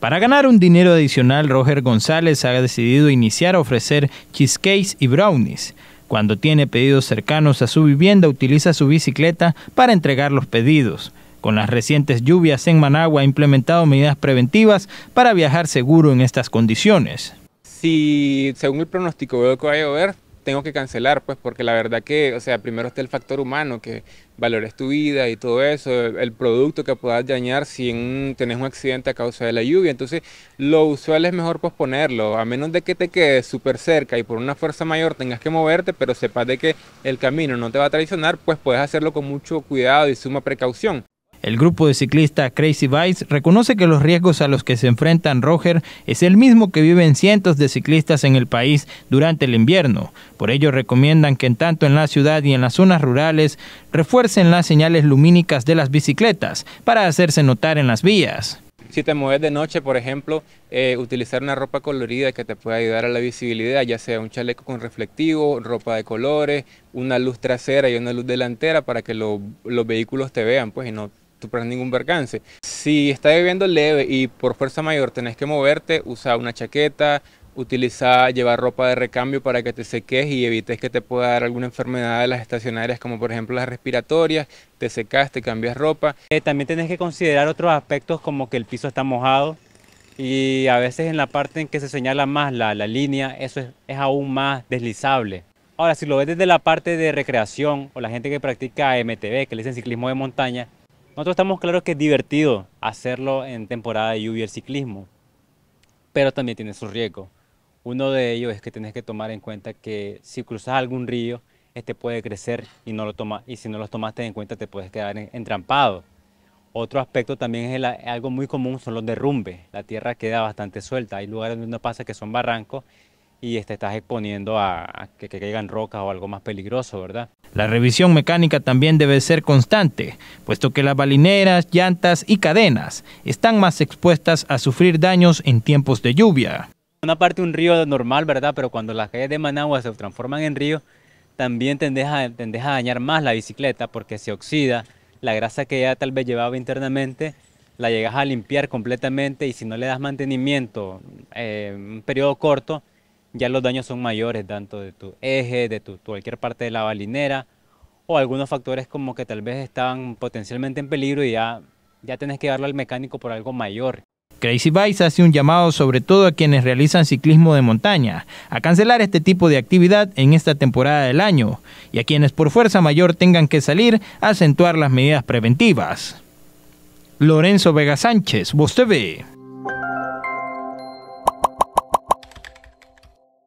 Para ganar un dinero adicional, Roger González ha decidido iniciar a ofrecer cheesecakes y brownies. Cuando tiene pedidos cercanos a su vivienda, utiliza su bicicleta para entregar los pedidos. Con las recientes lluvias en Managua ha implementado medidas preventivas para viajar seguro en estas condiciones. Si según el pronóstico veo que va a llover, tengo que cancelar, pues, porque la verdad que, o sea, primero está el factor humano, que valores tu vida y todo eso, el, producto que puedas dañar si tenés un accidente a causa de la lluvia. Entonces, lo usual es mejor posponerlo, a menos de que te quedes súper cerca y por una fuerza mayor tengas que moverte, pero sepas de que el camino no te va a traicionar, pues puedes hacerlo con mucho cuidado y suma precaución. El grupo de ciclistas Crazy Vice reconoce que los riesgos a los que se enfrentan Roger es el mismo que viven cientos de ciclistas en el país durante el invierno. Por ello recomiendan que en tanto en la ciudad y en las zonas rurales refuercen las señales lumínicas de las bicicletas para hacerse notar en las vías. Si te mueves de noche, por ejemplo, eh, utilizar una ropa colorida que te pueda ayudar a la visibilidad, ya sea un chaleco con reflectivo, ropa de colores, una luz trasera y una luz delantera para que los vehículos te vean pues, y no pierdes ningún percance. Si está lloviendo leve y por fuerza mayor tenés que moverte, usa una chaqueta, utiliza, llevar ropa de recambio para que te seques y evites que te pueda dar alguna enfermedad de las estacionarias, como por ejemplo las respiratorias, te secas, te cambias ropa. Eh, también tenés que considerar otros aspectos como que el piso está mojado y a veces en la parte en que se señala más la, línea, eso es, es aún más deslizable. Ahora, si lo ves desde la parte de recreación o la gente que practica MTB, que le dicen ciclismo de montaña, nosotros estamos claros que es divertido hacerlo en temporada de lluvia el ciclismo, pero también tiene sus riesgos. Uno de ellos es que tienes que tomar en cuenta que si cruzas algún río, este puede crecer y, no lo toma, y si no lo tomaste en cuenta te puedes quedar entrampado. Otro aspecto también es algo muy común son los derrumbes. La tierra queda bastante suelta. Hay lugares donde uno pasa que son barrancos y te este, estás exponiendo a, que, caigan rocas o algo más peligroso, ¿verdad? La revisión mecánica también debe ser constante, puesto que las balineras, llantas y cadenas están más expuestas a sufrir daños en tiempos de lluvia. Una parte un río normal, ¿verdad? Pero cuando las calles de Managua se transforman en río, también te a, a dañar más la bicicleta porque se oxida, la grasa que ya tal vez llevaba internamente la llegas a limpiar completamente y si no le das mantenimiento en eh, un periodo corto, ya los daños son mayores, tanto de tu eje, de tu, cualquier parte de la balinera, o algunos factores como que tal vez estaban potencialmente en peligro y ya, ya tenés que darle al mecánico por algo mayor. Crazy Vice hace un llamado sobre todo a quienes realizan ciclismo de montaña a cancelar este tipo de actividad en esta temporada del año y a quienes por fuerza mayor tengan que salir a acentuar las medidas preventivas. Lorenzo Vega Sánchez, Voz TV.